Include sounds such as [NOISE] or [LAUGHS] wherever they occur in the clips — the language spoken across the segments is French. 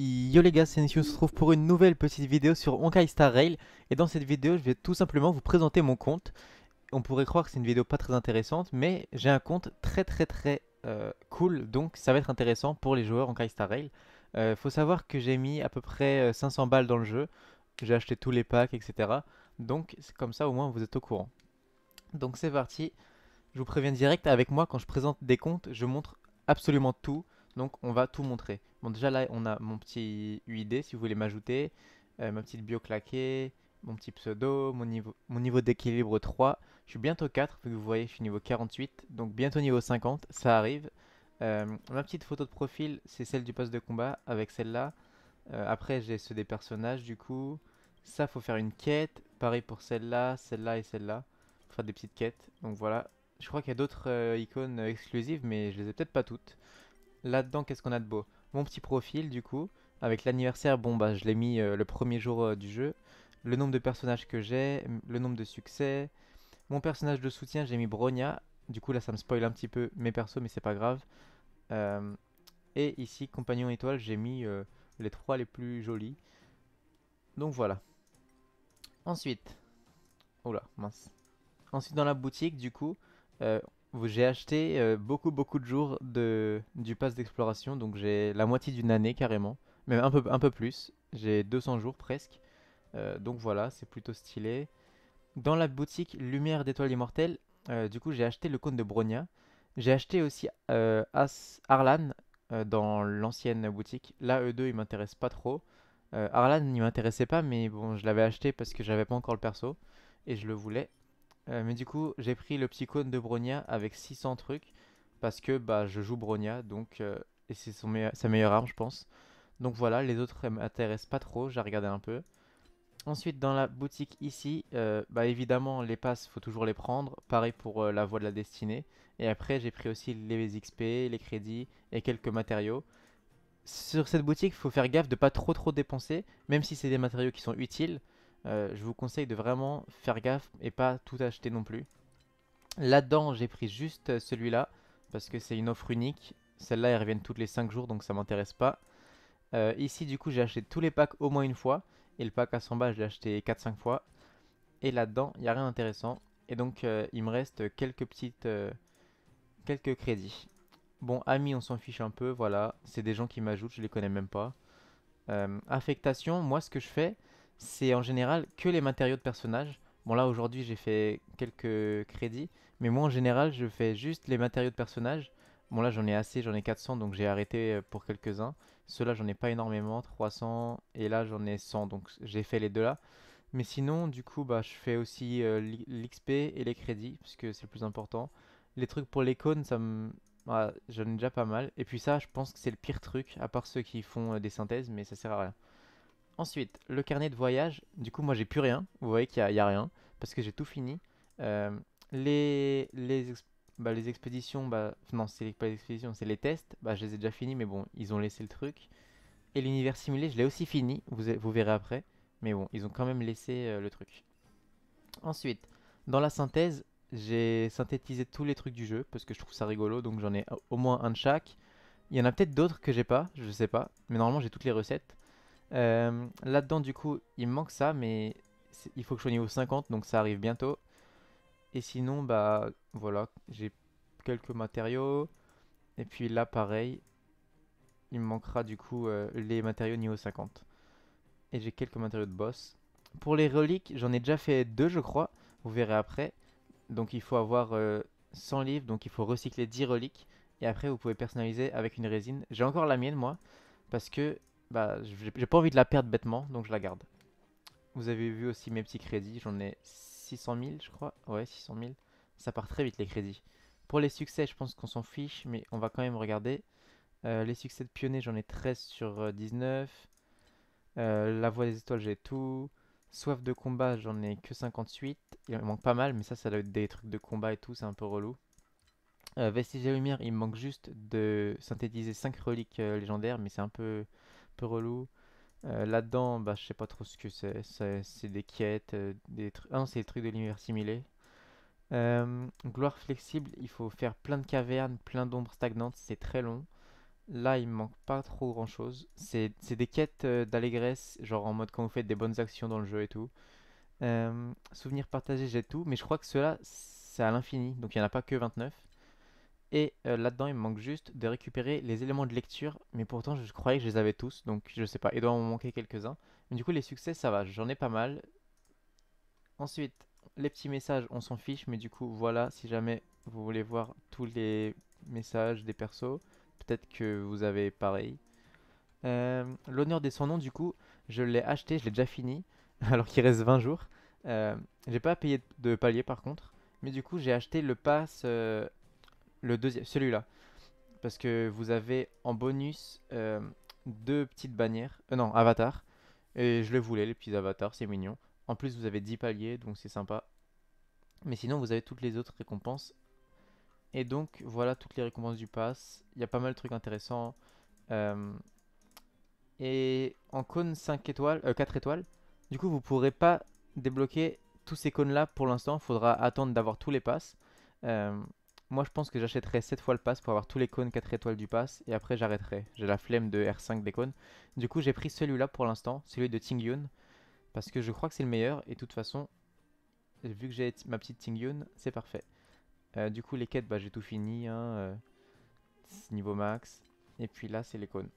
Yo les gars, c'est Nishu, on se retrouve pour une nouvelle petite vidéo sur Honkai Star Rail Et dans cette vidéo, je vais tout simplement vous présenter mon compte On pourrait croire que c'est une vidéo pas très intéressante Mais j'ai un compte très très très euh, cool Donc ça va être intéressant pour les joueurs Honkai Star Rail euh, Faut savoir que j'ai mis à peu près 500 euh, balles dans le jeu J'ai acheté tous les packs, etc. Donc c'est comme ça au moins vous êtes au courant Donc c'est parti Je vous préviens direct, avec moi quand je présente des comptes, je montre absolument tout donc on va tout montrer. Bon déjà là on a mon petit UID si vous voulez m'ajouter, euh, ma petite bio claquée, mon petit pseudo, mon niveau, mon niveau d'équilibre 3. Je suis bientôt 4, vous voyez je suis niveau 48, donc bientôt niveau 50, ça arrive. Euh, ma petite photo de profil c'est celle du poste de combat avec celle-là. Euh, après j'ai ceux des personnages du coup. Ça faut faire une quête, pareil pour celle-là, celle-là et celle-là. faire des petites quêtes, donc voilà. Je crois qu'il y a d'autres icônes exclusives mais je les ai peut-être pas toutes. Là-dedans, qu'est-ce qu'on a de beau Mon petit profil, du coup, avec l'anniversaire, bon, bah, je l'ai mis euh, le premier jour euh, du jeu. Le nombre de personnages que j'ai, le nombre de succès. Mon personnage de soutien, j'ai mis Bronya. Du coup, là, ça me spoil un petit peu mes persos, mais c'est pas grave. Euh, et ici, compagnon étoile, j'ai mis les trois les plus jolis. Donc voilà. Ensuite. Oh mince. Ensuite, dans la boutique, du coup, j'ai acheté euh, beaucoup beaucoup de jours de, du pass d'exploration, donc j'ai la moitié d'une année carrément, même un peu, un peu plus, j'ai 200 jours presque, euh, donc voilà, c'est plutôt stylé. Dans la boutique Lumière d'étoiles immortelles, euh, du coup j'ai acheté le cône de Bronia, j'ai acheté aussi Arlan dans l'ancienne boutique, là E2 il m'intéresse pas trop, Arlan il m'intéressait pas mais bon je l'avais acheté parce que j'avais pas encore le perso et je le voulais euh, mais du coup, j'ai pris le psychone de Bronya avec 600 trucs. Parce que bah, je joue Bronya, donc. Euh, et c'est sa meilleure arme, je pense. Donc voilà, les autres m'intéressent pas trop, j'ai regardé un peu. Ensuite, dans la boutique ici, euh, bah évidemment, les passes, faut toujours les prendre. Pareil pour la voie de la destinée. Et après, j'ai pris aussi les XP, les crédits et quelques matériaux. Sur cette boutique, il faut faire gaffe de pas trop trop dépenser, même si c'est des matériaux qui sont utiles. Euh, je vous conseille de vraiment faire gaffe et pas tout acheter non plus. Là-dedans, j'ai pris juste celui-là, parce que c'est une offre unique. Celle là elles reviennent toutes les 5 jours, donc ça m'intéresse pas. Euh, ici, du coup, j'ai acheté tous les packs au moins une fois. Et le pack à 100 balles, je l'ai acheté 4-5 fois. Et là-dedans, il n'y a rien d'intéressant. Et donc, euh, il me reste quelques petites... quelques crédits. Bon, amis, on s'en fiche un peu, voilà. C'est des gens qui m'ajoutent, je les connais même pas. affectation, moi, ce que je fais, c'est en général que les matériaux de personnages. Bon là aujourd'hui j'ai fait quelques crédits, mais moi en général je fais juste les matériaux de personnages. Bon là j'en ai assez, j'en ai 400 donc j'ai arrêté euh, pour quelques-uns. Ceux-là j'en ai pas énormément, 300 et là j'en ai 100 donc j'ai fait les deux là. Mais sinon du coup bah, je fais aussi euh, l'XP et les crédits puisque c'est le plus important. Les trucs pour les cônes ça me... Ah, j'en ai déjà pas mal. Et puis ça je pense que c'est le pire truc à part ceux qui font euh, des synthèses mais ça sert à rien. Ensuite, le carnet de voyage. Du coup, moi, j'ai plus rien. Vous voyez qu'il n'y a, rien parce que j'ai tout fini. Euh, les, bah, les, expéditions, bah, non, c'est pas les expéditions, c'est les tests. Bah, je les ai déjà finis, mais bon, ils ont laissé le truc. Et l'univers simulé, je l'ai aussi fini. Vous, vous verrez après. Mais bon, ils ont quand même laissé euh, le truc. Ensuite, dans la synthèse, j'ai synthétisé tous les trucs du jeu parce que je trouve ça rigolo. Donc, j'en ai au moins un de chaque. Il y en a peut-être d'autres que j'ai pas, je sais pas. Mais normalement, j'ai toutes les recettes. Euh, là-dedans, du coup, il me manque ça, mais il faut que je sois niveau 50, donc ça arrive bientôt. Et sinon, bah voilà, j'ai quelques matériaux. Et puis là, pareil, il me manquera du coup euh, les matériaux niveau 50. Et j'ai quelques matériaux de boss. Pour les reliques, j'en ai déjà fait deux, je crois. Vous verrez après. Donc il faut avoir 100 euh, livres, donc il faut recycler 10 reliques. Et après, vous pouvez personnaliser avec une résine. J'ai encore la mienne, moi, parce que bah, j'ai pas envie de la perdre bêtement, donc je la garde. Vous avez vu aussi mes petits crédits, j'en ai 600 000 je crois. Ouais, 600 000. Ça part très vite les crédits. Pour les succès, je pense qu'on s'en fiche, mais on va quand même regarder. Euh, les succès de pionnier, j'en ai 13 sur 19. Euh, euh, la voix des étoiles, j'ai tout. Soif de combat, j'en ai que 58. Il me manque pas mal, mais ça, ça doit être des trucs de combat et tout, c'est un peu relou. Vestige et lumière, il me manque juste de synthétiser 5 reliques légendaires, mais c'est un peu peu relou. Euh, là-dedans, bah, je sais pas trop ce que c'est. C'est des quêtes, euh, des trucs. Ah non, c'est des trucs de l'univers similé euh, gloire flexible, il faut faire plein de cavernes, plein d'ombres stagnantes, c'est très long. Là, il manque pas trop grand chose. C'est des quêtes d'allégresse, genre en mode quand vous faites des bonnes actions dans le jeu et tout. souvenirs partagés, j'ai tout, mais je crois que cela, c'est à l'infini, donc il n'y en a pas que 29. Et euh, là-dedans, il me manque juste de récupérer les éléments de lecture, mais pourtant je croyais que je les avais tous, donc je sais pas, il doit en manquer quelques-uns. Mais du coup, les succès, ça va, j'en ai pas mal. Ensuite, les petits messages, on s'en fiche, mais du coup, voilà, si jamais vous voulez voir tous les messages des persos, peut-être que vous avez pareil. Euh, l'honneur des 100 noms, du coup, je l'ai acheté, je l'ai déjà fini, [LAUGHS] alors qu'il reste 20 jours. Euh, j'ai pas payé de palier par contre, mais du coup, j'ai acheté le pass le deuxième, celui-là. Parce que vous avez en bonus euh, deux petites bannières, euh, non, avatars. Et je le voulais, les petits avatars, c'est mignon. En plus, vous avez 10 paliers, donc c'est sympa. Mais sinon, vous avez toutes les autres récompenses. Et donc, voilà toutes les récompenses du pass. Il y a pas mal de trucs intéressants. Euh, et en cône 5 étoiles, 4 étoiles, du coup, vous pourrez pas débloquer tous ces cônes-là pour l'instant. Il faudra attendre d'avoir tous les passes. Euh... Moi, je pense que j'achèterai 7 fois le pass pour avoir tous les cônes 4 étoiles du pass, et après j'arrêterai. J'ai la flemme de R5 des cônes. Du coup, j'ai pris celui-là pour l'instant, celui de Ting Yun, parce que je crois que c'est le meilleur, et de toute façon, vu que j'ai ma petite Ting Yun, c'est parfait. Euh, du coup, les quêtes, bah, j'ai tout fini, hein, euh, niveau max, et puis là, c'est les cônes.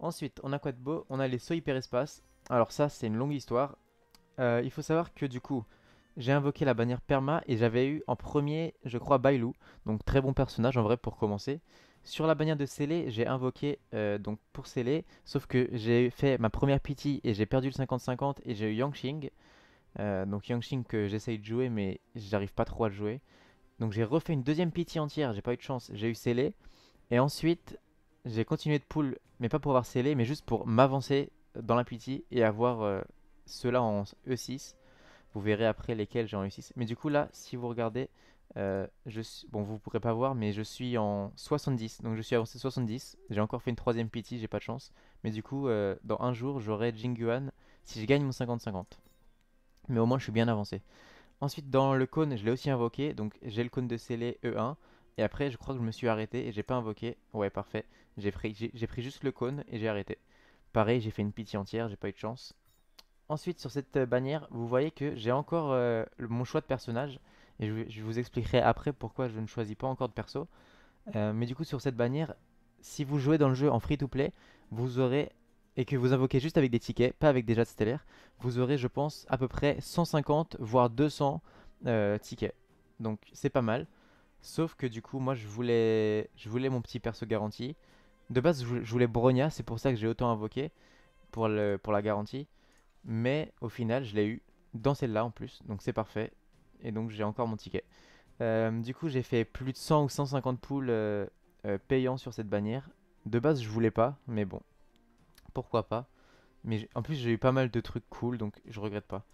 Ensuite, on a quoi de beau On a les sauts espace Alors ça, c'est une longue histoire. Euh, il faut savoir que du coup, j'ai invoqué la bannière perma et j'avais eu en premier, je crois, Bailou. Donc très bon personnage en vrai pour commencer. Sur la bannière de Scellé, j'ai invoqué euh, donc pour Scellé, sauf que j'ai fait ma première pity et j'ai perdu le 50-50 et j'ai eu YANGXING euh, donc YANGXING que j'essaye de jouer mais j'arrive pas trop à le jouer. Donc j'ai refait une deuxième pity entière, j'ai pas eu de chance, j'ai eu Scellé. Et ensuite, j'ai continué de pull, mais pas pour avoir Scellé, mais juste pour m'avancer dans la pity et avoir euh, cela en E6. Vous verrez après lesquels j'ai réussi. Mais du coup, là, si vous regardez, euh, je bon, vous ne pourrez pas voir, mais je suis en 70. Donc, je suis avancé 70. J'ai encore fait une troisième pity, j'ai pas de chance. Mais du coup, euh, dans un jour, j'aurai Jingyuan si je gagne mon 50-50. Mais au moins, je suis bien avancé. Ensuite, dans le cône, je l'ai aussi invoqué. Donc, j'ai le cône de scellé E1. Et après, je crois que je me suis arrêté et j'ai pas invoqué. Ouais, parfait. J'ai pris, pris, juste le cône et j'ai arrêté. Pareil, j'ai fait une pitié entière, j'ai pas eu de chance. Ensuite, sur cette euh, bannière, vous voyez que j'ai encore euh, mon choix de personnage. Et je, vous expliquerai après pourquoi je ne choisis pas encore de perso. Euh, mais du coup, sur cette bannière, si vous jouez dans le jeu en free-to-play, vous aurez, et que vous invoquez juste avec des tickets, pas avec des jets stellaires, vous aurez, je pense, à peu près 150, voire 200 tickets. Donc c'est pas mal. Sauf que du coup, moi, je voulais, je voulais mon petit perso garanti. De base, je voulais bronia c'est pour ça que j'ai autant invoqué, pour, le, pour la garantie. Mais au final, je l'ai eu dans celle-là en plus, donc c'est parfait. Et donc j'ai encore mon ticket. Euh, du coup, j'ai fait plus de 100 ou 150 poules euh, euh, Payant sur cette bannière. De base, je voulais pas, mais bon, pourquoi pas. Mais en plus, j'ai eu pas mal de trucs cool, donc je regrette pas.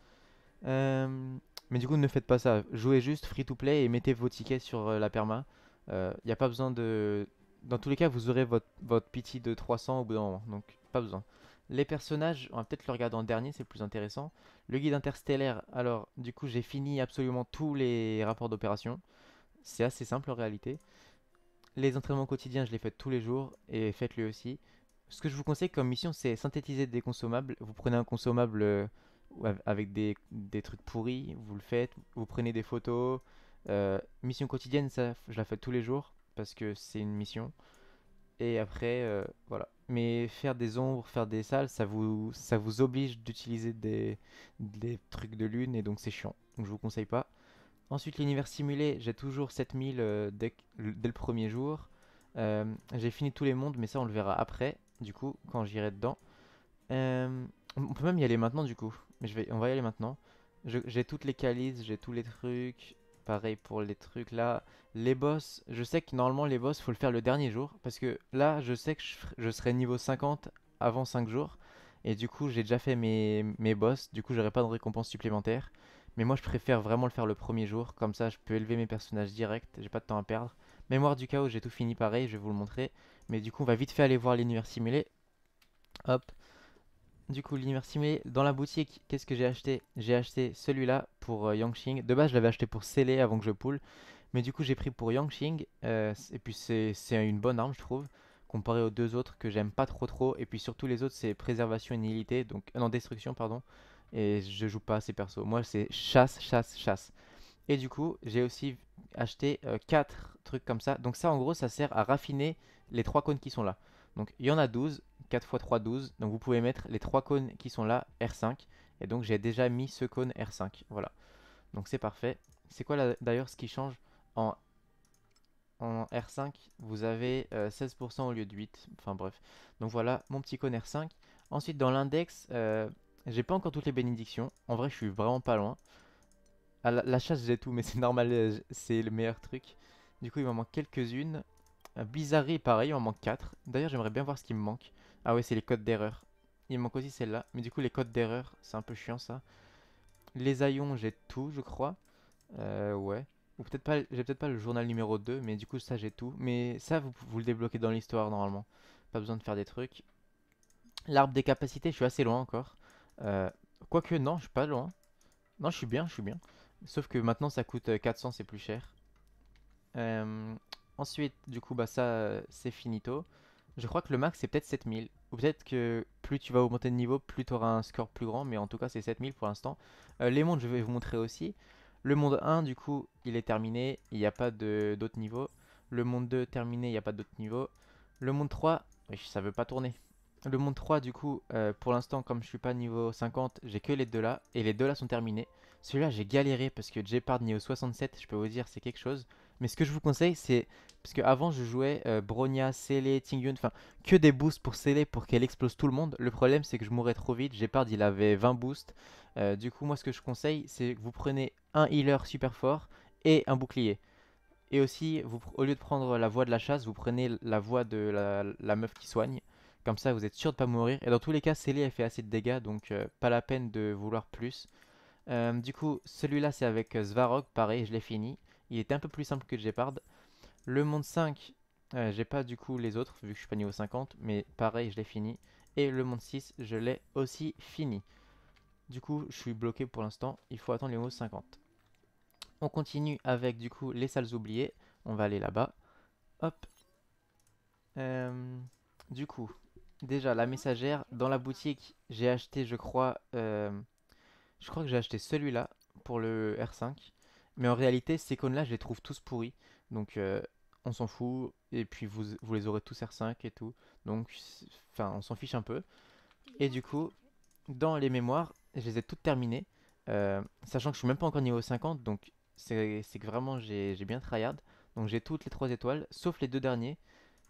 mais du coup, ne faites pas ça. Jouez juste free to play et mettez vos tickets sur la perma. Il n'y a pas besoin de. Dans tous les cas, vous aurez votre, votre pity de 300 au bout d'un moment, donc pas besoin. Les personnages, on va peut-être le regarder en dernier, c'est le plus intéressant. Le guide interstellaire, alors du coup j'ai fini absolument tous les rapports d'opération. C'est assez simple en réalité. Les entraînements quotidiens, je les fais tous les jours et faites-le aussi. Ce que je vous conseille comme mission, c'est synthétiser des consommables. Vous prenez un consommable euh, avec des, trucs pourris, vous le faites, vous prenez des photos. Euh, mission quotidienne, ça, je la fais tous les jours parce que c'est une mission. Et après, euh, voilà mais faire des ombres, faire des salles, ça vous, ça vous oblige d'utiliser des, trucs de lune et donc c'est chiant. Donc je vous conseille pas. Ensuite, l'univers simulé, j'ai toujours 7000 euh, dès, le premier jour. Euh, j'ai fini tous les mondes, mais ça on le verra après, du coup, quand j'irai dedans. Euh, on peut même y aller maintenant, du coup. Mais je vais, on va y aller maintenant. J'ai toutes les calices, j'ai tous les trucs. Pareil pour les trucs là. Les boss, je sais que normalement les boss, faut le faire le dernier jour. Parce que là, je sais que je, serai niveau 50 avant 5 jours. Et du coup, j'ai déjà fait mes, mes boss. Du coup, j'aurai pas de récompense supplémentaire. Mais moi, je préfère vraiment le faire le premier jour. Comme ça, je peux élever mes personnages direct. J'ai pas de temps à perdre. Mémoire du chaos, j'ai tout fini pareil. Je vais vous le montrer. Mais du coup, on va vite fait aller voir l'univers simulé. Hop du coup l'Immersimé, dans la boutique, qu'est-ce que j'ai acheté J'ai acheté celui-là pour euh, Yangxing. De base, je l'avais acheté pour sceller avant que je poule. Mais du coup, j'ai pris pour Yangxing. Euh, et puis, c'est une bonne arme, je trouve. Comparé aux deux autres que j'aime pas trop trop. Et puis, surtout, les autres, c'est préservation et nihilité. Donc, euh, non, destruction, pardon. Et je joue pas à ces persos. Moi, c'est chasse, chasse, chasse. Et du coup, j'ai aussi acheté 4 trucs comme ça. Donc, ça, en gros, ça sert à raffiner les 3 cônes qui sont là. Donc, il y en a 12. 4 x 3, 12. Donc vous pouvez mettre les 3 cônes qui sont là, R5. Et donc j'ai déjà mis ce cône R5, voilà. Donc c'est parfait. C'est quoi d'ailleurs ce qui change en, en R5 Vous avez 16% euh, au lieu de 8, enfin bref. Donc voilà mon petit cône R5. Ensuite dans l'index, euh, j'ai pas encore toutes les bénédictions. En vrai je suis vraiment pas loin. Ah, la, chasse j'ai tout mais [LAUGHS] c'est normal, euh, c'est le meilleur truc. Du coup il m'en manque quelques-unes. Bizarrerie pareil, il m'en manque 4. D'ailleurs j'aimerais bien voir ce qui me manque. Ah ouais, c'est les codes d'erreur. Il manque aussi celle-là. Mais du coup, les codes d'erreur, c'est un peu chiant ça. Les aillons, j'ai tout, je crois. Euh, ouais. Ou peut-être pas, j'ai peut-être pas le journal numéro 2, mais du coup, ça j'ai tout. Mais ça, vous, vous le débloquez dans l'histoire normalement. Pas besoin de faire des trucs. L'arbre des capacités, je suis assez loin encore. Euh, quoique, non, je suis pas loin. Non, je suis bien, je suis bien. Sauf que maintenant, ça coûte 400, euh, c'est plus cher. ensuite, du coup, bah ça, c'est finito. Je crois que le max, c'est peut-être 7000. Ou peut-être que plus tu vas augmenter de niveau, plus tu auras un score plus grand. Mais en tout cas, c'est 7000 pour l'instant. Euh, les mondes, je vais vous montrer aussi. Le monde 1, du coup, il est terminé. Il n'y a pas d'autres niveaux. Le monde 2, terminé. Il n'y a pas d'autres niveaux. Le monde 3, ça veut pas tourner. Le monde 3, du coup, euh, pour l'instant, comme je suis pas niveau 50, j'ai que les deux là. Et les deux là sont terminés. Celui-là, j'ai galéré parce que ni niveau 67, je peux vous dire, c'est quelque chose. Mais ce que je vous conseille, c'est. Parce que avant je jouais euh, Bronya, Sele, Tingyun, enfin, que des boosts pour Sele pour qu'elle explose tout le monde. Le problème, c'est que je mourrais trop vite. J'ai peur il avait 20 boosts. Euh, du coup, moi, ce que je conseille, c'est que vous prenez un healer super fort et un bouclier. Et aussi, vous, au lieu de prendre la voie de la chasse, vous prenez la voie de la, meuf qui soigne. Comme ça, vous êtes sûr de pas mourir. Et dans tous les cas, Sele elle fait assez de dégâts, donc euh, pas la peine de vouloir plus. du coup, celui-là, c'est avec Svarog, pareil, je l'ai fini. Il était un peu plus simple que Gepard. Le monde 5, euh, j'ai pas du coup les autres, vu que je suis pas niveau 50, mais pareil, je l'ai fini. Et le monde 6, je l'ai aussi fini. Du coup, je suis bloqué pour l'instant, il faut attendre les niveau 50. On continue avec du coup les salles oubliées. On va aller là-bas. Hop. Euh, du coup, déjà la messagère, dans la boutique, j'ai acheté je crois... Euh, je crois que j'ai acheté celui-là pour le R5. Mais en réalité, ces cônes-là, je les trouve tous pourris. Donc, euh, on s'en fout. Et puis, vous, vous les aurez tous R5 et tout. Donc, enfin, on s'en fiche un peu. Et du coup, dans les mémoires, je les ai toutes terminées. Euh, sachant que je suis même pas encore niveau 50. Donc, c'est que vraiment, j'ai bien tryhard. Donc, j'ai toutes les 3 étoiles, sauf les deux derniers.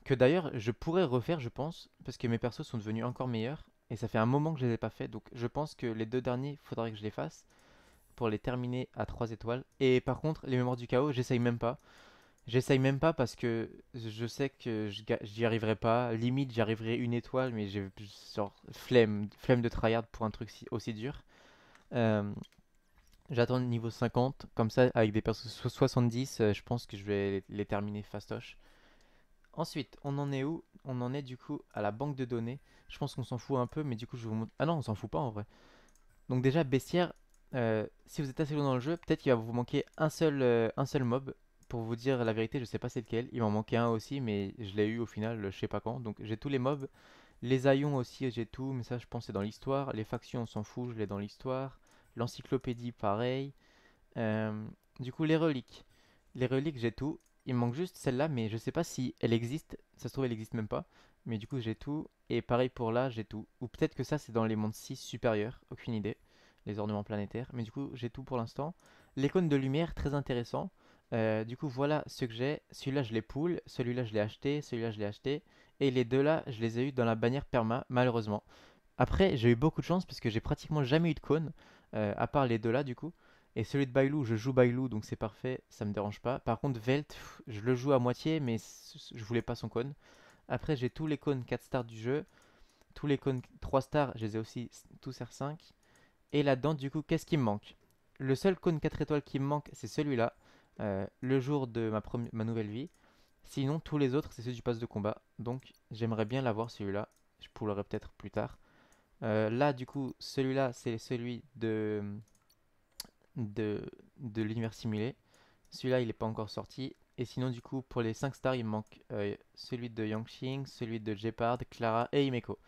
Que d'ailleurs, je pourrais refaire, je pense. Parce que mes persos sont devenus encore meilleurs. Et ça fait un moment que je les ai pas fait. Donc, je pense que les deux derniers, il faudrait que je les fasse pour les terminer à 3 étoiles. Et par contre, les Mémoires du Chaos, j'essaye même pas. J'essaye même pas parce que je sais que j'y arriverai pas. Limite, j'y arriverai une étoile, mais j'ai flemme, flemme de tryhard pour un truc aussi dur. Euh, j'attends le niveau 50, comme ça, avec des persos 70, euh, je pense que je vais les, terminer fastoche. Ensuite, on en est où On en est du coup à la banque de données. Je pense qu'on s'en fout un peu, mais du coup, je vous montre. Ah non, on s'en fout pas en vrai. Donc, déjà, bestiaire, euh, si vous êtes assez loin dans le jeu, peut-être qu'il va vous manquer un seul, euh, un seul mob. Pour vous dire la vérité, je sais pas c'est lequel. Il m'en manquait un aussi, mais je l'ai eu au final, je sais pas quand. Donc j'ai tous les mobs. Les aillons aussi, j'ai tout, mais ça je pense c'est dans l'histoire. Les factions, on s'en fout, je l'ai dans l'histoire. L'encyclopédie, pareil. Euh, du coup, les reliques. Les reliques, j'ai tout. Il manque juste celle-là, mais je sais pas si elle existe. Ça se trouve, elle existe même pas. Mais du coup, j'ai tout. Et pareil pour là, j'ai tout. Ou peut-être que ça, c'est dans les mondes 6 supérieurs. Aucune idée les ornements planétaires. Mais du coup, j'ai tout pour l'instant. les cônes de lumière, très intéressant. Euh, du coup, voilà ce que j'ai. Celui-là, je l'ai pull, Celui-là, je l'ai acheté. Celui-là, je l'ai acheté. Et les deux-là, je les ai eu dans la bannière perma, malheureusement. Après, j'ai eu beaucoup de chance parce que j'ai pratiquement jamais eu de cône, euh, à part les deux-là, du coup. Et celui de Bailou, je joue Bailou, donc c'est parfait, ça me dérange pas. Par contre, Velt, je le joue à moitié, mais je voulais pas son cône. Après, j'ai tous les cônes 4 stars du jeu. Tous les cônes 3 stars, je les ai aussi tous R5. Et là-dedans, du coup, qu'est-ce qui me manque Le seul cône 4 étoiles qui me manque, c'est celui-là, euh, le jour de ma, ma nouvelle vie. Sinon, tous les autres, c'est ceux du pass de combat. Donc, j'aimerais bien l'avoir celui-là. Je pourrais peut-être plus tard. Euh, là, du coup, celui-là, c'est celui de, de, de l'univers simulé. Celui-là, il n'est pas encore sorti. Et sinon, du coup, pour les 5 stars, il me manque euh, celui de Xing, celui de Jepard, Clara et Imeko.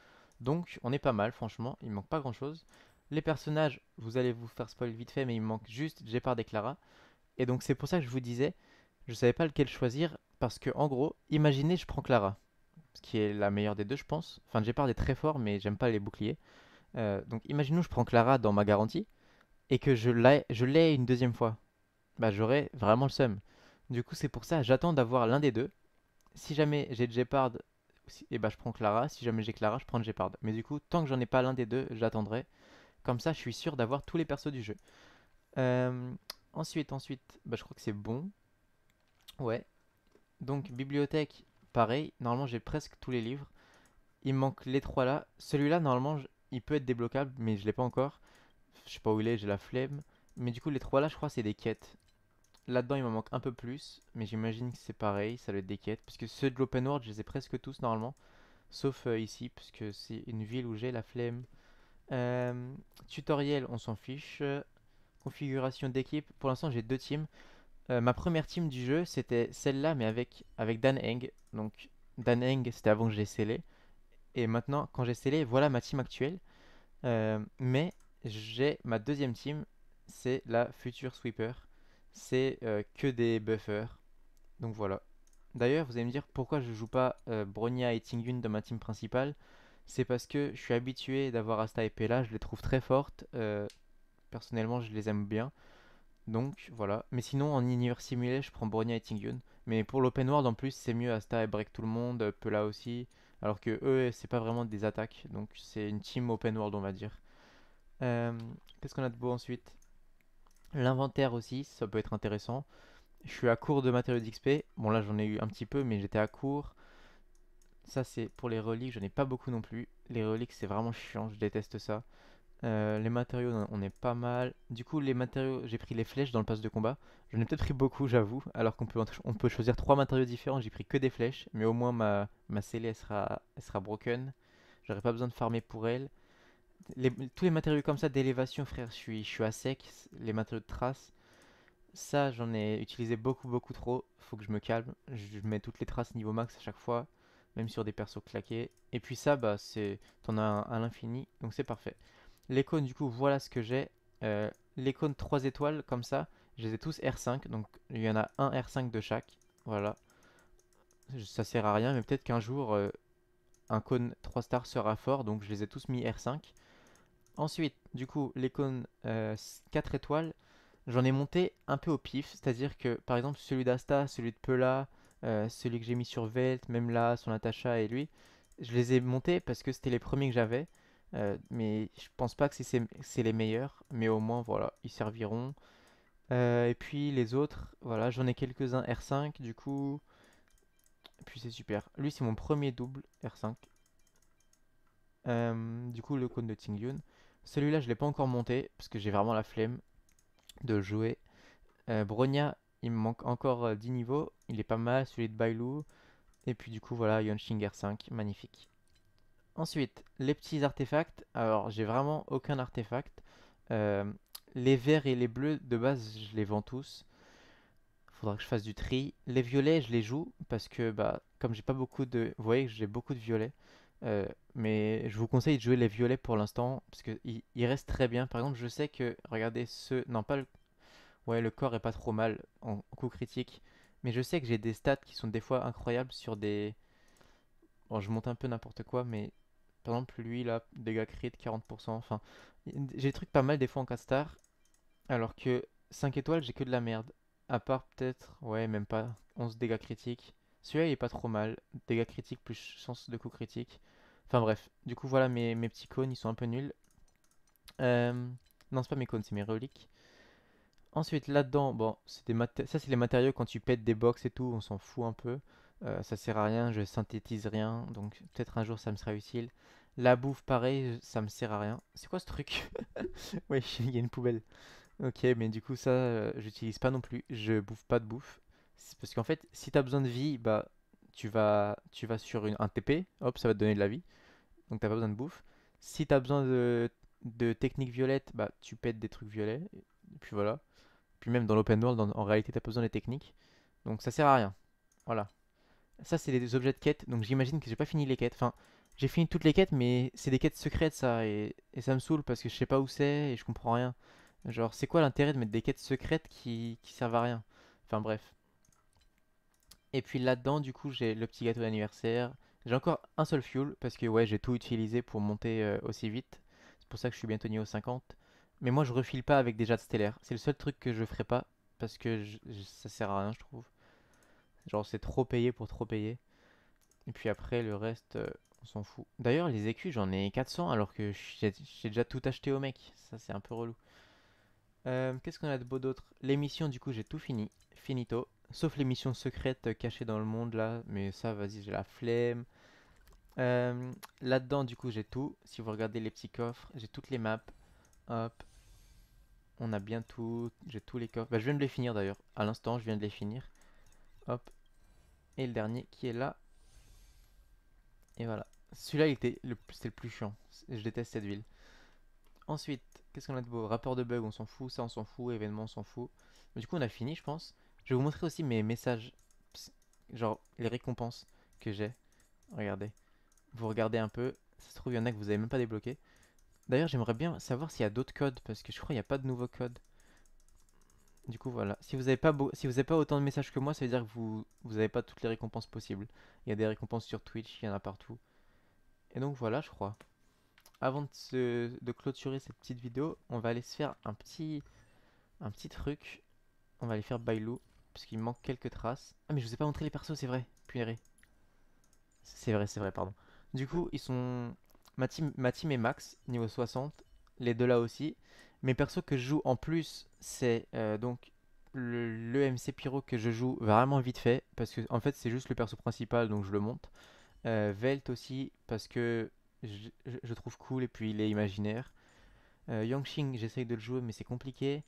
Donc, on est pas mal, franchement. Il manque pas grand-chose. Les personnages, vous allez vous faire spoil vite fait, mais il me manque juste Jepard et Clara. Et donc c'est pour ça que je vous disais, je savais pas lequel choisir, parce que en gros, imaginez je prends Clara, ce qui est la meilleure des deux je pense. Enfin Jepard est très fort, mais j'aime pas les boucliers. Euh, donc imaginons je prends Clara dans ma garantie, et que je l'ai une deuxième fois. Bah j'aurai vraiment le seum. Du coup c'est pour ça, j'attends d'avoir l'un des deux. Si jamais j'ai Jepard, et eh bah je prends Clara. Si jamais j'ai Clara, je prends Jepard. Mais du coup, tant que j'en ai pas l'un des deux, j'attendrai. Comme ça, je suis sûr d'avoir tous les persos du jeu. Euh, ensuite, ensuite, bah, je crois que c'est bon. Ouais. Donc, bibliothèque, pareil. Normalement, j'ai presque tous les livres. Il me manque les trois là. Celui-là, normalement, il peut être débloquable, mais je l'ai pas encore. Je sais pas où il est, j'ai la flemme. Mais du coup, les trois là, je crois, c'est des quêtes. Là-dedans, il me manque un peu plus, mais j'imagine que c'est pareil, ça doit être des quêtes. Parce que ceux de l'open world, je les ai presque tous normalement. Sauf euh, ici, parce que c'est une ville où j'ai la flemme. Euh, tutoriel, on s'en fiche. Configuration d'équipe, pour l'instant j'ai deux teams. Euh, ma première team du jeu, c'était celle-là, mais avec, avec Dan Heng. Donc Dan Heng, c'était avant que j'ai scellé. Et maintenant, quand j'ai scellé, voilà ma team actuelle. Euh, mais j'ai ma deuxième team, c'est la Future Sweeper. C'est que des buffers. Donc voilà. D'ailleurs, vous allez me dire pourquoi je joue pas Bronya et Tingun dans ma team principale c'est parce que je suis habitué d'avoir Asta et Pella, je les trouve très fortes. Euh, personnellement, je les aime bien. Donc voilà. Mais sinon, en univers simulé, je prends Bronya et Tingyun. Mais pour l'open world, en plus, c'est mieux. Asta et break tout le monde, Pella aussi. Alors que eux, c'est pas vraiment des attaques. Donc c'est une team open world, on va dire. Euh, qu'est-ce qu'on a de beau ensuite L'inventaire aussi, ça peut être intéressant. Je suis à court de matériaux d'XP. Bon, là, j'en ai eu un petit peu, mais j'étais à court. Ça, c'est pour les reliques, je ai pas beaucoup non plus. Les reliques, c'est vraiment chiant, je déteste ça. Euh, les matériaux, on est pas mal. Du coup, les matériaux, j'ai pris les flèches dans le pass de combat. J'en ai peut-être pris beaucoup, j'avoue. Alors qu'on peut, on peut choisir trois matériaux différents. J'ai pris que des flèches. Mais au moins, ma, ma scellée, sera, sera broken. J'aurais pas besoin de farmer pour elle. tous les matériaux comme ça d'élévation, frère, je suis, je suis à sec. Les matériaux de traces. Ça, j'en ai utilisé beaucoup, beaucoup trop. Faut que je me calme. Je mets toutes les traces niveau max à chaque fois même sur des persos claqués. Et puis ça, bah, c'est t'en as à l'infini, donc c'est parfait. Les cônes, du coup, voilà ce que j'ai. Euh, les cônes 3 étoiles, comme ça, je les ai tous R5, donc il y en a un R5 de chaque, voilà. Ça sert à rien, mais peut-être qu'un jour, euh, un cône 3 stars sera fort, donc je les ai tous mis R5. Ensuite, du coup, les cônes 4 euh, étoiles, j'en ai monté un peu au pif, c'est-à-dire que, par exemple, celui d'Asta, celui de Pela, euh, celui que j'ai mis sur Velt, même là, son Natacha et lui, je les ai montés parce que c'était les premiers que j'avais. Euh, mais je pense pas que c'est les meilleurs, mais au moins, voilà, ils serviront. Euh, et puis les autres, voilà, j'en ai quelques-uns R5, du coup. puis c'est super. Lui, c'est mon premier double R5. du coup, le cône de Tingyun. Celui-là, je l'ai pas encore monté parce que j'ai vraiment la flemme de jouer. Bronya, il me manque encore 10 euh, niveaux. Il est pas mal, celui de Bailou. Et puis du coup, voilà, Yonshinger 5, magnifique. Ensuite, les petits artefacts. Alors, j'ai vraiment aucun artefact. Euh, les verts et les bleus, de base, je les vends tous. Faudra que je fasse du tri. Les violets, je les joue parce que, bah, comme j'ai pas beaucoup de... Vous voyez que j'ai beaucoup de violets. Euh, mais je vous conseille de jouer les violets pour l'instant parce qu'ils restent très bien. Par exemple, je sais que, regardez ce... Non, pas le... Ouais, le corps est pas trop mal en coup critique. Mais je sais que j'ai des stats qui sont des fois incroyables sur des. Bon, je monte un peu n'importe quoi, mais par exemple, lui là, dégâts crit 40%. Enfin, j'ai des trucs pas mal des fois en castard. Alors que 5 étoiles, j'ai que de la merde. À part peut-être, ouais, même pas 11 dégâts critiques. Celui-là, il est pas trop mal. Dégâts critiques plus chance de coup critique. Enfin bref, du coup, voilà mes, mes petits cônes, ils sont un peu nuls. Euh, non, c'est pas mes cônes, c'est mes reliques. Ensuite, là-dedans, bon, des ça c'est les matériaux quand tu pètes des box et tout, on s'en fout un peu. Euh, ça sert à rien, je synthétise rien, donc peut-être un jour ça me sera utile. La bouffe, pareil, ça me sert à rien. C'est quoi ce truc [LAUGHS] Oui, il y a une poubelle. Ok, mais du coup ça, euh, j'utilise pas non plus. Je bouffe pas de bouffe. Parce qu'en fait, si t'as besoin de vie, bah tu vas, tu vas sur un TP, hop, ça va te donner de la vie. Donc t'as pas besoin de bouffe. Si t'as besoin de, de technique violette, bah tu pètes des trucs violets. Et puis voilà. Puis même dans l'open world, en, réalité, t'as besoin des techniques. Donc ça sert à rien. Voilà. Ça, c'est des objets de quête. Donc j'imagine que j'ai pas fini les quêtes. Enfin, j'ai fini toutes les quêtes, mais c'est des quêtes secrètes, ça. Et, ça me saoule parce que je sais pas où c'est et je comprends rien. Genre, c'est quoi l'intérêt de mettre des quêtes secrètes qui, servent à rien Enfin, bref. Et puis là-dedans, du coup, j'ai le petit gâteau d'anniversaire. J'ai encore un seul fuel parce que ouais, j'ai tout utilisé pour monter euh, aussi vite. C'est pour ça que je suis bientôt au 50. Mais moi, je refile pas avec des de stellaires. C'est le seul truc que je ferai pas. Parce que ça sert à rien, je trouve. Genre, c'est trop payé pour trop payer. Et puis après, le reste, euh, on s'en fout. D'ailleurs, les écus, j'en ai 400 alors que j'ai déjà tout acheté au mec. Ça, c'est un peu relou. Euh, qu'est-ce qu'on a de beau d'autre Les missions, du coup, j'ai tout fini. Finito. Sauf les missions secrètes euh, cachées dans le monde, là. Mais ça, vas-y, j'ai la flemme. Là-dedans, du coup, j'ai tout. Si vous regardez les petits coffres, j'ai toutes les maps. Hop. On a bien tout. J'ai tous les coffres. Bah, je viens de les finir d'ailleurs. À l'instant, je viens de les finir. Hop. Et le dernier qui est là. Et voilà. Celui-là, c'était le, le plus chiant. Je déteste cette ville. Ensuite, qu'est-ce qu'on a de beau Rapport de bug, on s'en fout. Ça, on s'en fout. Événement, on s'en fout. Mais du coup, on a fini, je pense. Je vais vous montrer aussi mes messages. Genre, les récompenses que j'ai. Regardez. Vous regardez un peu. Ça se trouve, il y en a que vous n'avez même pas débloqué. D'ailleurs, j'aimerais bien savoir s'il y a d'autres codes, parce que je crois qu'il n'y a pas de nouveaux codes. Du coup, voilà. Si vous n'avez pas, pas autant de messages que moi, ça veut dire que vous n'avez pas toutes les récompenses possibles. Il y a des récompenses sur Twitch, il y en a partout. Et donc voilà, je crois. Avant de, clôturer cette petite vidéo, on va aller se faire un petit, un petit truc. On va aller faire Bailou, parce qu'il manque quelques traces. Ah, mais je vous ai pas montré les persos, c'est vrai. Puéré. C'est vrai, c'est vrai, pardon. Du coup, ils sont Ma team, est max, niveau 60. Les deux là aussi. Mes persos que je joue en plus, c'est euh, donc le, MC Pyro que je joue vraiment vite fait. Parce que en fait, c'est juste le perso principal, donc je le monte. Euh, Velt aussi, parce que je, trouve cool et puis il est imaginaire. Euh, j'essaye de le jouer, mais c'est compliqué.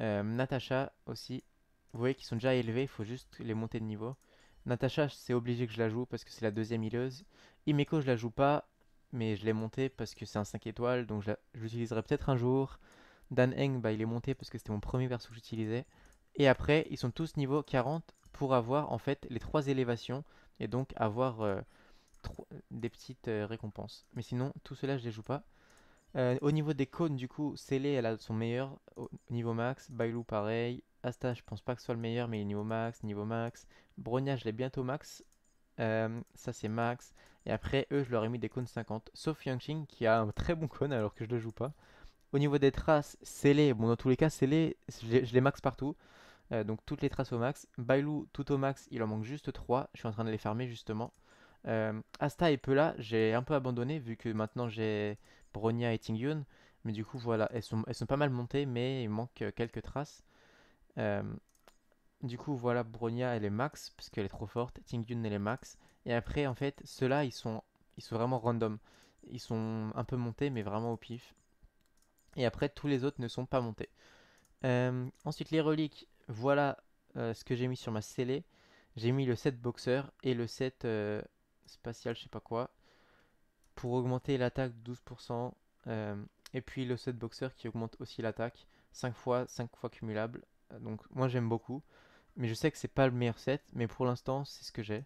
Euh, Natasha aussi. Vous voyez qu'ils sont déjà élevés, il faut juste les monter de niveau. Natasha, c'est obligé que je la joue parce que c'est la deuxième hileuse. Imeko, je la joue pas mais je l'ai monté parce que c'est un 5 étoiles, donc je l'utiliserai peut-être un jour. Dan Heng, bah, il est monté parce que c'était mon premier verso que j'utilisais. Et après, ils sont tous niveau 40 pour avoir en fait les 3 élévations et donc avoir euh, des petites euh, récompenses. Mais sinon, tout cela, je les joue pas. Euh, au niveau des cônes, du coup, Scellé, elle a son meilleur au niveau max. Bailou, pareil. Asta, je pense pas que ce soit le meilleur, mais il est niveau max, niveau max. Brogna, je l'ai bientôt max. Euh, ça c'est max. Et après, eux, je leur ai mis des cônes 50. Sauf Yangqing qui a un très bon con alors que je le joue pas. Au niveau des traces, les, Bon, dans tous les cas, les, je les max partout. Euh, donc toutes les traces au max. Bailou, tout au max. Il en manque juste 3. Je suis en train de les farmer justement. Euh, Asta et Pella j'ai un peu abandonné vu que maintenant j'ai Bronya et Tingyun. Mais du coup, voilà, elles sont, elles sont pas mal montées, mais il manque quelques traces. Du coup, voilà, Bronya, elle est max, parce qu'elle est trop forte. Tingyun, elle est max. Et après, en fait, ceux-là, ils sont, ils sont vraiment random. Ils sont un peu montés, mais vraiment au pif. Et après, tous les autres ne sont pas montés. Euh, ensuite, les reliques. Voilà euh, ce que j'ai mis sur ma scellée. J'ai mis le set boxeur et le set euh, spatial, je sais pas quoi. Pour augmenter l'attaque de 12%. et puis le set boxeur qui augmente aussi l'attaque. 5 fois, 5 fois cumulable. Donc moi j'aime beaucoup. Mais je sais que c'est pas le meilleur set, mais pour l'instant, c'est ce que j'ai.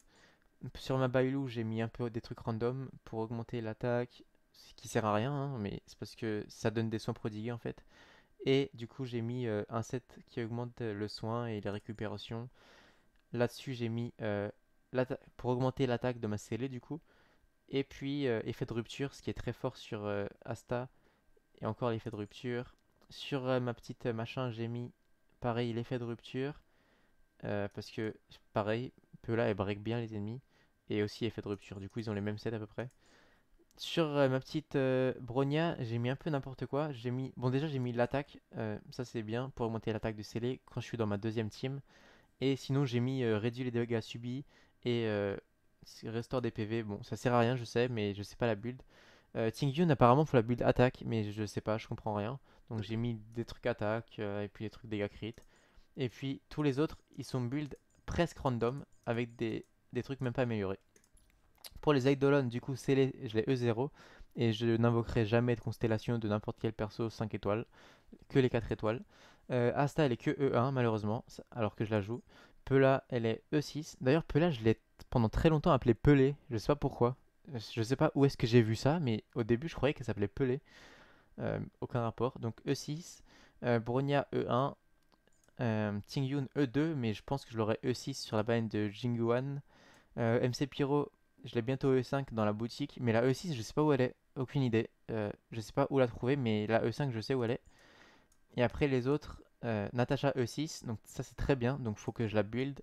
Sur ma Bailou, j'ai mis un peu des trucs random pour augmenter l'attaque, ce qui sert à rien, hein, mais c'est parce que ça donne des soins prodigués en fait. Et du coup, j'ai mis euh, un set qui augmente le soin et les récupérations. Là-dessus, j'ai mis euh, pour augmenter l'attaque de ma scellée du coup. Et puis, euh, effet de rupture, ce qui est très fort sur Asta. Et encore l'effet de rupture. Sur ma petite machin, j'ai mis pareil l'effet de rupture. Euh, parce que, pareil, Peula, elle break bien les ennemis. Et aussi, effet de rupture. Du coup, ils ont les mêmes sets à peu près. Sur euh, ma petite euh, Bronia, j'ai mis un peu n'importe quoi. J'ai mis... Bon, déjà, j'ai mis l'attaque. ça, c'est bien pour augmenter l'attaque de scellé quand je suis dans ma deuxième team. Et sinon, j'ai mis réduit les dégâts subis et restore des PV. Bon, ça sert à rien, je sais, mais je sais pas la build. Tingyun apparemment faut la build attaque, mais je sais pas, je comprends rien. Donc j'ai mis des trucs attaque et puis des trucs dégâts crit. Et puis tous les autres, ils sont builds presque random avec des, trucs même pas améliorés. Pour les Eidolon, du coup, c'est les, je les E0 et je n'invoquerai jamais de constellation de n'importe quel perso 5 étoiles, que les 4 étoiles. Euh, Asta, elle est que E1 malheureusement, alors que je la joue. Pela, elle est E6. D'ailleurs, Pela, je l'ai pendant très longtemps appelé Pelé, je sais pas pourquoi. Je sais pas où est-ce que j'ai vu ça, mais au début, je croyais qu'elle s'appelait Pelé. Euh, aucun rapport. Donc E6, euh, Bronia E1, euh, Tingyun E2, mais je pense que je l'aurai E6 sur la banane de Jingyuan Euh, MC Pyro, je l'ai bientôt E5 dans la boutique, mais la E6, je sais pas où elle est, aucune idée. Euh, je sais pas où la trouver, mais la E5, je sais où elle est. Et après les autres, euh, Natacha E6, donc ça c'est très bien, donc faut que je la build.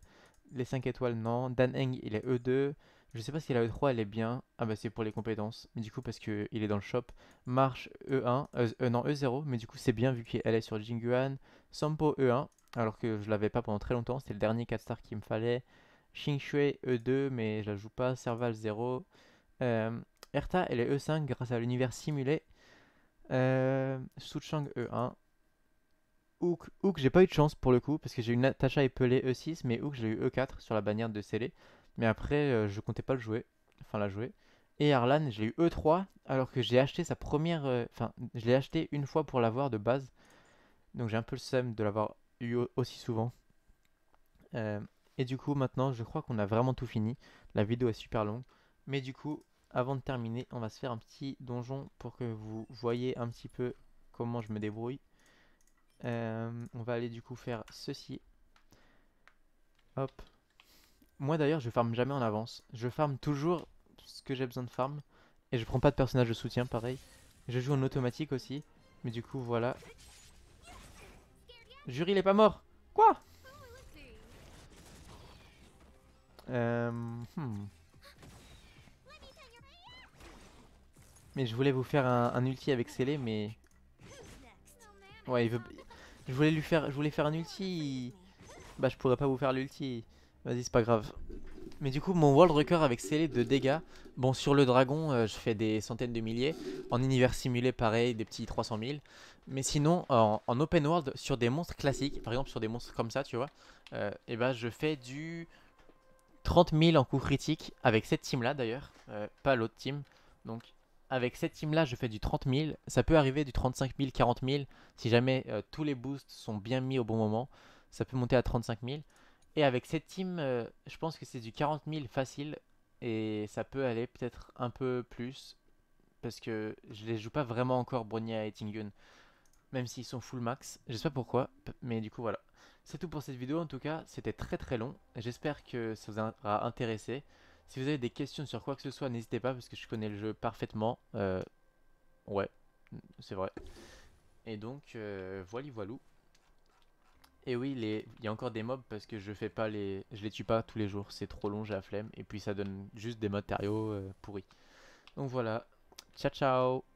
Les 5 étoiles, non. Dan Heng il est E2. Je sais pas si la E3 elle est bien. Ah bah c'est pour les compétences. Mais du coup parce qu'il est dans le shop. Marche E1, e, euh, non E0. Mais du coup c'est bien vu qu'elle est sur Jingyuan Sampo E1 alors que je l'avais pas pendant très longtemps. C'était le dernier 4 stars qu'il me fallait. Xing E2, mais je la joue pas. Serval 0. Euh, Erta, elle est E5 grâce à l'univers simulé. Euh, Suchang E1. Hook, Hook j'ai pas eu de chance pour le coup, parce que j'ai eu Natacha et Pelé E6, mais Hook, j'ai eu E4 sur la bannière de Célé. Mais après, je euh, je comptais pas le jouer. Enfin, la jouer. Et Arlan, j'ai eu E3, alors que j'ai acheté sa première. Euh, enfin, je l'ai acheté une fois pour l'avoir de base. Donc j'ai un peu le seum de l'avoir eu aussi souvent. Euh, et du coup, maintenant, je crois qu'on a vraiment tout fini. La vidéo est super longue. Mais du coup, avant de terminer, on va se faire un petit donjon pour que vous voyez un petit peu comment je me débrouille. Euh, on va aller du coup faire ceci. Hop. Moi d'ailleurs, je farme jamais en avance. Je farme toujours ce que j'ai besoin de farm. Et je prends pas de personnage de soutien, pareil. Je joue en automatique aussi. Mais du coup, voilà. Jury, il est pas mort. Quoi euh, hmm. Mais je voulais vous faire un, ulti avec Scellé, mais... Ouais, il veut... Je voulais lui faire, je voulais faire un ulti. Bah, je pourrais pas vous faire l'ulti. Vas-y, c'est pas grave. Mais du coup, mon world record avec scellé de dégâts. Bon, sur le dragon, euh, je fais des centaines de milliers. En univers simulé, pareil, des petits 300 000. Mais sinon, en, open world, sur des monstres classiques, par exemple sur des monstres comme ça, tu vois, et euh, eh ben je fais du 30 000 en coup critique avec cette team-là d'ailleurs, euh, pas l'autre team. Donc avec cette team-là, je fais du 30 000. Ça peut arriver du 35 000, 40 000, si jamais euh, tous les boosts sont bien mis au bon moment. Ça peut monter à 35 000. Et avec cette team, je pense que c'est du 40 000 facile. Et ça peut aller peut-être un peu plus. Parce que je les joue pas vraiment encore Bronya et Tingen même s'ils sont full max. Je sais pas pourquoi, mais du coup voilà. C'est tout pour cette vidéo en tout cas, c'était très très long. J'espère que ça vous aura intéressé. Si vous avez des questions sur quoi que ce soit, n'hésitez pas parce que je connais le jeu parfaitement. Euh, ouais, c'est vrai. Et donc, euh, voilà voilou. Et oui, il y a encore des mobs parce que je fais pas les, je les tue pas tous les jours, c'est trop long, j'ai la flemme. Et puis ça donne juste des matériaux euh, pourris. Donc voilà, ciao ciao